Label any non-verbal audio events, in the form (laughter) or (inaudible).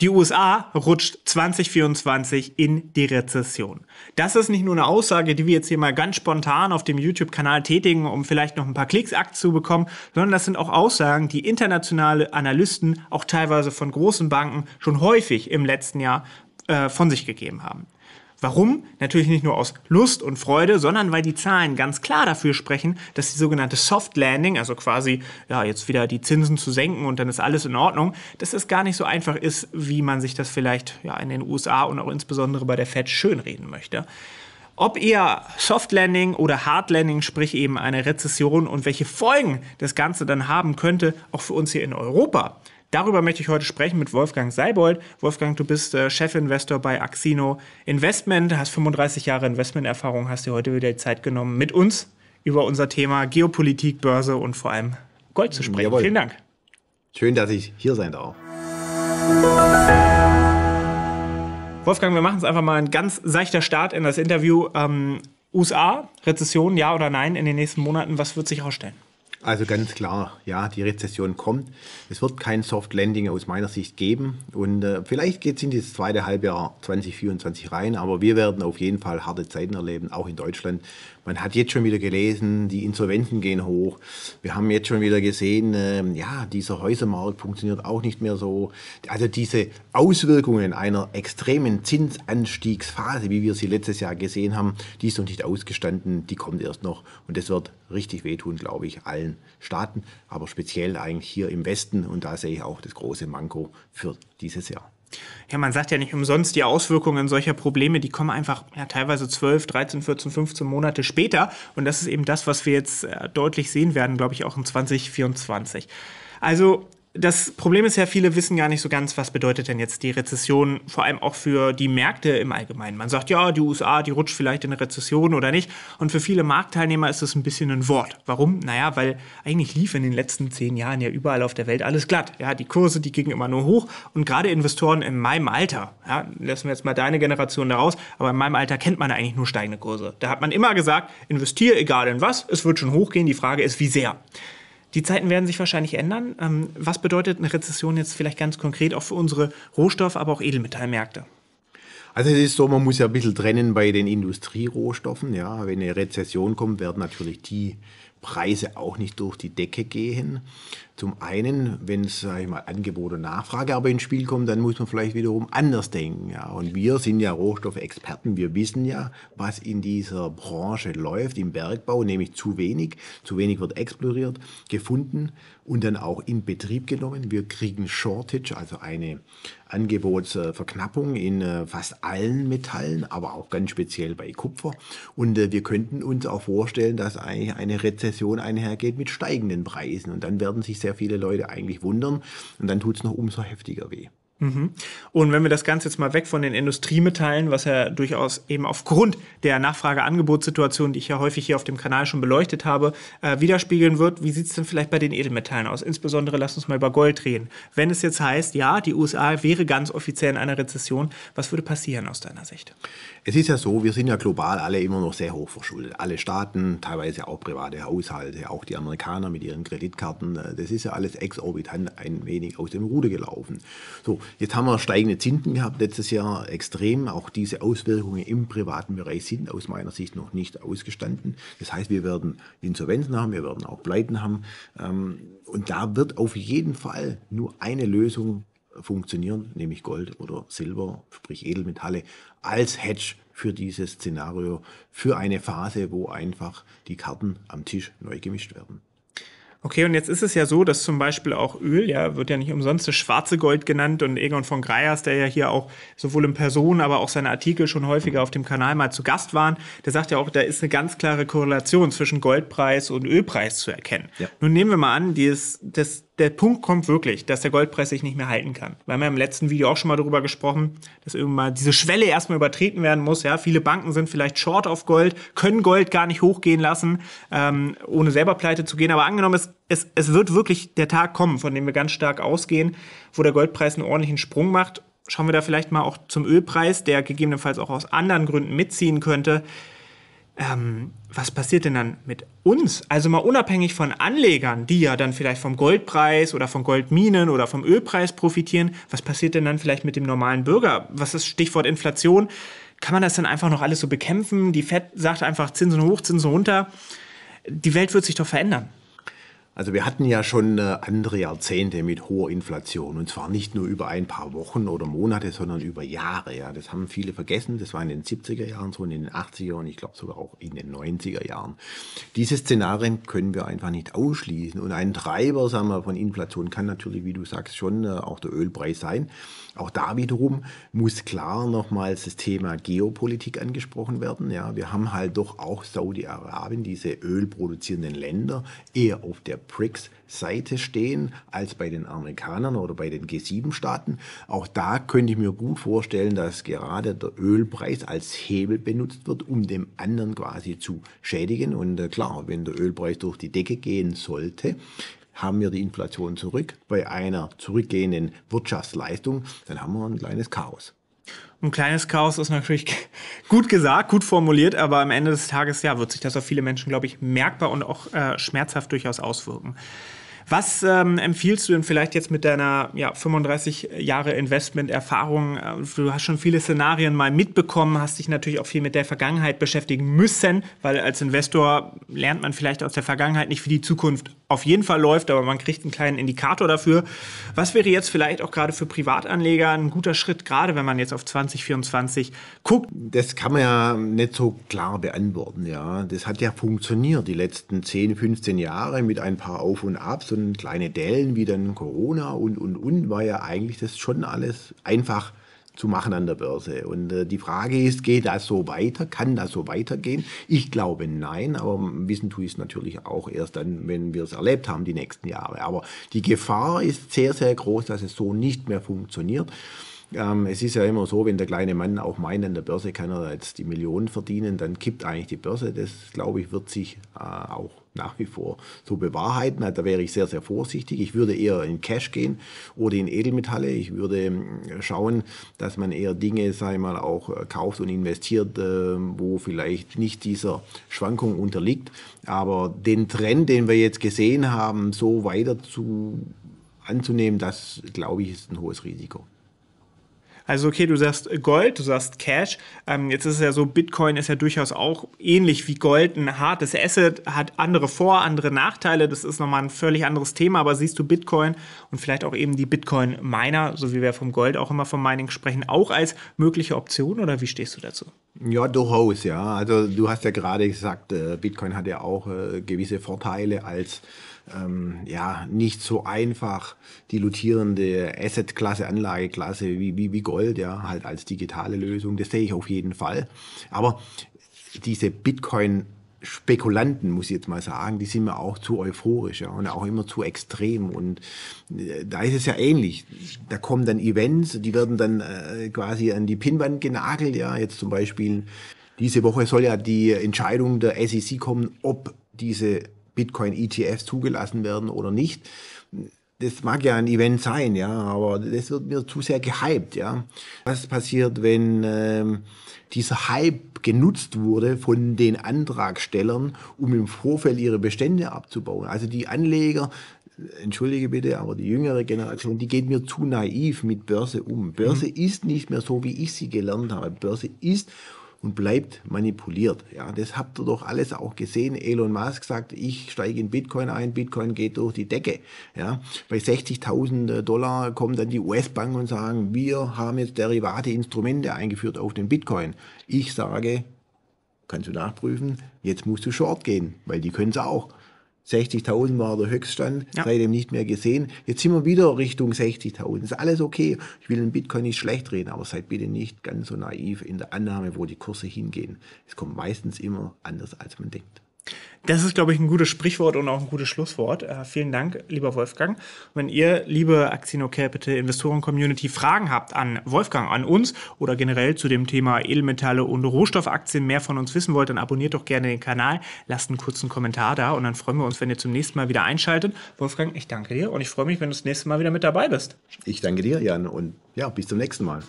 Die USA rutscht 2024 in die Rezession. Das ist nicht nur eine Aussage, die wir jetzt hier mal ganz spontan auf dem YouTube-Kanal tätigen, um vielleicht noch ein paar Klicks zu bekommen, sondern das sind auch Aussagen, die internationale Analysten, auch teilweise von großen Banken, schon häufig im letzten Jahr äh, von sich gegeben haben. Warum? Natürlich nicht nur aus Lust und Freude, sondern weil die Zahlen ganz klar dafür sprechen, dass die sogenannte Soft Landing, also quasi ja, jetzt wieder die Zinsen zu senken und dann ist alles in Ordnung, dass das gar nicht so einfach ist, wie man sich das vielleicht ja, in den USA und auch insbesondere bei der Fed schönreden möchte. Ob eher Soft Landing oder Hard Landing, sprich eben eine Rezession und welche Folgen das Ganze dann haben könnte, auch für uns hier in Europa, Darüber möchte ich heute sprechen mit Wolfgang Seibold. Wolfgang, du bist äh, Chefinvestor bei Axino Investment, hast 35 Jahre Investmenterfahrung, hast dir heute wieder die Zeit genommen, mit uns über unser Thema Geopolitik, Börse und vor allem Gold zu sprechen. Jawohl. Vielen Dank. Schön, dass ich hier sein darf. Wolfgang, wir machen es einfach mal ein ganz seichter Start in das Interview. Ähm, USA, Rezession, ja oder nein in den nächsten Monaten, was wird sich herausstellen? Also ganz klar, ja, die Rezession kommt. Es wird kein Soft Landing aus meiner Sicht geben. Und äh, vielleicht geht es in das zweite Halbjahr 2024 rein, aber wir werden auf jeden Fall harte Zeiten erleben, auch in Deutschland. Man hat jetzt schon wieder gelesen, die Insolventen gehen hoch. Wir haben jetzt schon wieder gesehen, äh, ja, dieser Häusermarkt funktioniert auch nicht mehr so. Also diese Auswirkungen einer extremen Zinsanstiegsphase, wie wir sie letztes Jahr gesehen haben, die ist noch nicht ausgestanden, die kommt erst noch. Und das wird richtig wehtun, glaube ich, allen Staaten, aber speziell eigentlich hier im Westen. Und da sehe ich auch das große Manko für dieses Jahr. Ja, man sagt ja nicht umsonst, die Auswirkungen solcher Probleme, die kommen einfach ja, teilweise 12, 13, 14, 15 Monate später. Und das ist eben das, was wir jetzt äh, deutlich sehen werden, glaube ich, auch in 2024. Also das Problem ist ja, viele wissen gar nicht so ganz, was bedeutet denn jetzt die Rezession, vor allem auch für die Märkte im Allgemeinen. Man sagt, ja, die USA, die rutscht vielleicht in eine Rezession oder nicht. Und für viele Marktteilnehmer ist das ein bisschen ein Wort. Warum? Naja, weil eigentlich lief in den letzten zehn Jahren ja überall auf der Welt alles glatt. Ja, die Kurse, die gingen immer nur hoch. Und gerade Investoren in meinem Alter, ja, lassen wir jetzt mal deine Generation daraus, aber in meinem Alter kennt man eigentlich nur steigende Kurse. Da hat man immer gesagt, investiere egal in was, es wird schon hochgehen. Die Frage ist, wie sehr. Die Zeiten werden sich wahrscheinlich ändern. Ähm, was bedeutet eine Rezession jetzt vielleicht ganz konkret auch für unsere Rohstoff-, aber auch Edelmetallmärkte? Also es ist so, man muss ja ein bisschen trennen bei den Industrierohstoffen. Ja, wenn eine Rezession kommt, werden natürlich die Preise auch nicht durch die Decke gehen. Zum einen, wenn es mal Angebot und Nachfrage aber ins Spiel kommen, dann muss man vielleicht wiederum anders denken. Ja. Und wir sind ja Rohstoffexperten, wir wissen ja, was in dieser Branche läuft, im Bergbau, nämlich zu wenig. Zu wenig wird exploriert, gefunden und dann auch in Betrieb genommen. Wir kriegen Shortage, also eine Angebotsverknappung in äh, fast allen Metallen, aber auch ganz speziell bei Kupfer. Und äh, wir könnten uns auch vorstellen, dass eigentlich eine Rezession einhergeht mit steigenden Preisen. Und dann werden sich sehr viele Leute eigentlich wundern und dann tut es noch umso heftiger weh. Mhm. Und wenn wir das Ganze jetzt mal weg von den Industriemetallen, was ja durchaus eben aufgrund der Nachfrage-Angebotssituation, die ich ja häufig hier auf dem Kanal schon beleuchtet habe, äh, widerspiegeln wird, wie sieht es denn vielleicht bei den Edelmetallen aus? Insbesondere lass uns mal über Gold reden. Wenn es jetzt heißt, ja, die USA wäre ganz offiziell in einer Rezession, was würde passieren aus deiner Sicht? Es ist ja so, wir sind ja global alle immer noch sehr hoch verschuldet. Alle Staaten, teilweise auch private Haushalte, auch die Amerikaner mit ihren Kreditkarten. Äh, das ist ja alles exorbitant ein wenig aus dem Ruder gelaufen. So, jetzt haben wir steigende Zinsen gehabt letztes Jahr extrem. Auch diese Auswirkungen im privaten Bereich sind aus meiner Sicht noch nicht ausgestanden. Das heißt, wir werden Insolvenzen haben, wir werden auch Pleiten haben. Ähm, und da wird auf jeden Fall nur eine Lösung funktionieren, nämlich Gold oder Silber, sprich Edelmetalle, als Hedge für dieses Szenario, für eine Phase, wo einfach die Karten am Tisch neu gemischt werden. Okay, und jetzt ist es ja so, dass zum Beispiel auch Öl, ja, wird ja nicht umsonst das schwarze Gold genannt und Egon von Greyers, der ja hier auch sowohl in Person, aber auch seine Artikel schon häufiger auf dem Kanal mal zu Gast waren, der sagt ja auch, da ist eine ganz klare Korrelation zwischen Goldpreis und Ölpreis zu erkennen. Ja. Nun nehmen wir mal an, dieses, das, der Punkt kommt wirklich, dass der Goldpreis sich nicht mehr halten kann. Wir haben ja im letzten Video auch schon mal darüber gesprochen, dass irgendwann diese Schwelle erstmal übertreten werden muss. Ja, viele Banken sind vielleicht short auf Gold, können Gold gar nicht hochgehen lassen, ähm, ohne selber pleite zu gehen. Aber angenommen, es, es, es wird wirklich der Tag kommen, von dem wir ganz stark ausgehen, wo der Goldpreis einen ordentlichen Sprung macht. Schauen wir da vielleicht mal auch zum Ölpreis, der gegebenenfalls auch aus anderen Gründen mitziehen könnte ähm, was passiert denn dann mit uns? Also mal unabhängig von Anlegern, die ja dann vielleicht vom Goldpreis oder von Goldminen oder vom Ölpreis profitieren, was passiert denn dann vielleicht mit dem normalen Bürger? Was ist Stichwort Inflation? Kann man das dann einfach noch alles so bekämpfen? Die Fed sagt einfach Zinsen hoch, Zinsen runter. Die Welt wird sich doch verändern. Also wir hatten ja schon äh, andere Jahrzehnte mit hoher Inflation und zwar nicht nur über ein paar Wochen oder Monate, sondern über Jahre. Ja. Das haben viele vergessen. Das war in den 70er Jahren so und in den 80er und ich glaube sogar auch in den 90er Jahren. Diese Szenarien können wir einfach nicht ausschließen. Und ein Treiber sagen wir, von Inflation kann natürlich, wie du sagst, schon äh, auch der Ölpreis sein. Auch da wiederum muss klar nochmals das Thema Geopolitik angesprochen werden. Ja, wir haben halt doch auch Saudi-Arabien, diese ölproduzierenden Länder, eher auf der BRICS Seite stehen als bei den Amerikanern oder bei den G7-Staaten. Auch da könnte ich mir gut vorstellen, dass gerade der Ölpreis als Hebel benutzt wird, um dem anderen quasi zu schädigen. Und äh, klar, wenn der Ölpreis durch die Decke gehen sollte, haben wir die Inflation zurück. Bei einer zurückgehenden Wirtschaftsleistung, dann haben wir ein kleines Chaos. Ein kleines Chaos ist natürlich (laughs) gut gesagt, gut formuliert, aber am Ende des Tages ja, wird sich das auf viele Menschen, glaube ich, merkbar und auch äh, schmerzhaft durchaus auswirken. Was ähm, empfiehlst du denn vielleicht jetzt mit deiner ja, 35 Jahre Investment-Erfahrung? Äh, du hast schon viele Szenarien mal mitbekommen, hast dich natürlich auch viel mit der Vergangenheit beschäftigen müssen, weil als Investor lernt man vielleicht aus der Vergangenheit nicht, wie die Zukunft auf jeden Fall läuft, aber man kriegt einen kleinen Indikator dafür. Was wäre jetzt vielleicht auch gerade für Privatanleger ein guter Schritt, gerade wenn man jetzt auf 2024 guckt? Das kann man ja nicht so klar beantworten, ja. Das hat ja funktioniert die letzten 10, 15 Jahre mit ein paar Auf und Abs und kleine Dellen wie dann Corona und, und, und, war ja eigentlich das schon alles einfach zu machen an der Börse. Und äh, die Frage ist, geht das so weiter? Kann das so weitergehen? Ich glaube nein, aber wissen tue ich es natürlich auch erst dann, wenn wir es erlebt haben die nächsten Jahre. Aber die Gefahr ist sehr, sehr groß, dass es so nicht mehr funktioniert. Ähm, es ist ja immer so, wenn der kleine Mann auch meint, an der Börse kann er jetzt die Millionen verdienen, dann kippt eigentlich die Börse. Das, glaube ich, wird sich äh, auch nach wie vor so bewahrheiten. Da wäre ich sehr, sehr vorsichtig. Ich würde eher in Cash gehen oder in Edelmetalle. Ich würde ähm, schauen, dass man eher Dinge, sei mal, auch äh, kauft und investiert, äh, wo vielleicht nicht dieser Schwankung unterliegt. Aber den Trend, den wir jetzt gesehen haben, so weiter zu, anzunehmen, das, glaube ich, ist ein hohes Risiko. Also okay, du sagst äh, Gold, du sagst Cash. Ähm, jetzt ist es ja so, Bitcoin ist ja durchaus auch ähnlich wie Gold ein hartes Asset, hat andere Vor-, andere Nachteile. Das ist nochmal ein völlig anderes Thema, aber siehst du Bitcoin und vielleicht auch eben die Bitcoin-Miner, so wie wir vom Gold auch immer vom Mining sprechen, auch als mögliche Option oder wie stehst du dazu? Ja, durchaus, ja. Also du hast ja gerade gesagt, äh, Bitcoin hat ja auch äh, gewisse Vorteile als ähm, ja, nicht so einfach dilutierende Assetklasse, Anlageklasse wie, wie, wie Gold, ja, halt als digitale Lösung. Das sehe ich auf jeden Fall. Aber diese Bitcoin Spekulanten, muss ich jetzt mal sagen, die sind mir auch zu euphorisch ja, und auch immer zu extrem. Und äh, da ist es ja ähnlich. Da kommen dann Events, die werden dann äh, quasi an die Pinnwand genagelt. Ja, jetzt zum Beispiel diese Woche soll ja die Entscheidung der SEC kommen, ob diese Bitcoin-ETFs zugelassen werden oder nicht. Das mag ja ein Event sein, ja, aber das wird mir zu sehr gehypt, ja. Was passiert, wenn ähm, dieser Hype genutzt wurde von den Antragstellern, um im Vorfeld ihre Bestände abzubauen? Also die Anleger entschuldige bitte, aber die jüngere Generation, die geht mir zu naiv mit Börse um. Börse mhm. ist nicht mehr so, wie ich sie gelernt habe. Börse ist und bleibt manipuliert. Ja, das habt ihr doch alles auch gesehen. Elon Musk sagt, ich steige in Bitcoin ein, Bitcoin geht durch die Decke. Ja, bei 60.000 äh, Dollar kommen dann die US-Bank und sagen, wir haben jetzt derivate Instrumente eingeführt auf den Bitcoin. Ich sage, kannst du nachprüfen, jetzt musst du short gehen, weil die können es auch. 60.000 war der Höchststand, ja. seitdem nicht mehr gesehen. Jetzt sind wir wieder Richtung 60.000. Ist alles okay. Ich will den Bitcoin nicht schlecht reden, aber seid bitte nicht ganz so naiv in der Annahme, wo die Kurse hingehen. Es kommt meistens immer anders, als man denkt. Das ist, glaube ich, ein gutes Sprichwort und auch ein gutes Schlusswort. Äh, vielen Dank, lieber Wolfgang. Wenn ihr, liebe Axino Capital Investoren Community, Fragen habt an Wolfgang, an uns oder generell zu dem Thema Edelmetalle und Rohstoffaktien mehr von uns wissen wollt, dann abonniert doch gerne den Kanal, lasst einen kurzen Kommentar da und dann freuen wir uns, wenn ihr zum nächsten Mal wieder einschaltet. Wolfgang, ich danke dir und ich freue mich, wenn du das nächste Mal wieder mit dabei bist. Ich danke dir, Jan, und ja, bis zum nächsten Mal.